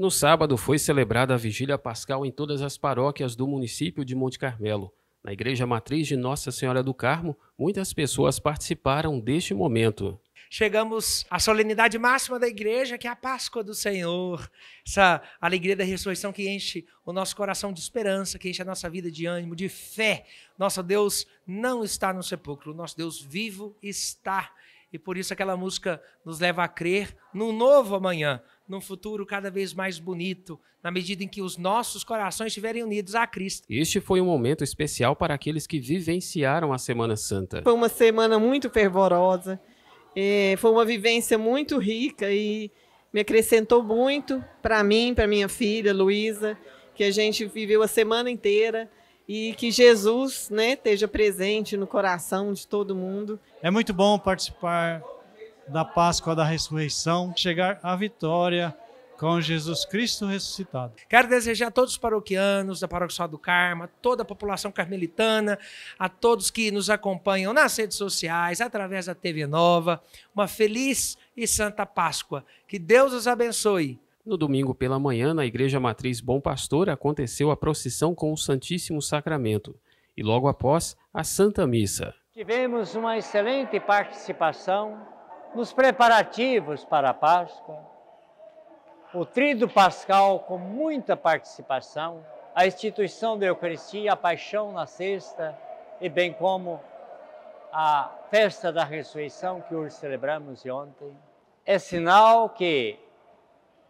No sábado foi celebrada a vigília pascal em todas as paróquias do município de Monte Carmelo. Na igreja matriz de Nossa Senhora do Carmo, muitas pessoas participaram deste momento. Chegamos à solenidade máxima da igreja, que é a Páscoa do Senhor, essa alegria da ressurreição que enche o nosso coração de esperança, que enche a nossa vida de ânimo, de fé. Nosso Deus não está no sepulcro, nosso Deus vivo está e por isso aquela música nos leva a crer num novo amanhã, num futuro cada vez mais bonito, na medida em que os nossos corações estiverem unidos a Cristo. Este foi um momento especial para aqueles que vivenciaram a Semana Santa. Foi uma semana muito fervorosa, é, foi uma vivência muito rica e me acrescentou muito para mim, para minha filha Luísa, que a gente viveu a semana inteira e que Jesus né, esteja presente no coração de todo mundo. É muito bom participar da Páscoa da Ressurreição, chegar à vitória com Jesus Cristo ressuscitado. Quero desejar a todos os paroquianos da Paróquia do Carmo, a toda a população carmelitana, a todos que nos acompanham nas redes sociais, através da TV Nova, uma feliz e santa Páscoa. Que Deus os abençoe. No domingo pela manhã, na Igreja Matriz Bom Pastor, aconteceu a procissão com o Santíssimo Sacramento e logo após a Santa Missa. Tivemos uma excelente participação nos preparativos para a Páscoa, o Trido Pascal com muita participação, a instituição da Eucaristia, a Paixão na Sexta, e bem como a festa da ressurreição que hoje celebramos e ontem, é sinal que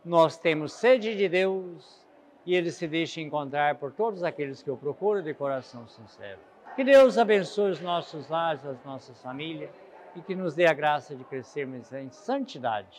nós temos sede de Deus e ele se deixa encontrar por todos aqueles que o procuram de coração sincero. Que Deus abençoe os nossos lares, as nossas famílias e que nos dê a graça de crescermos em santidade.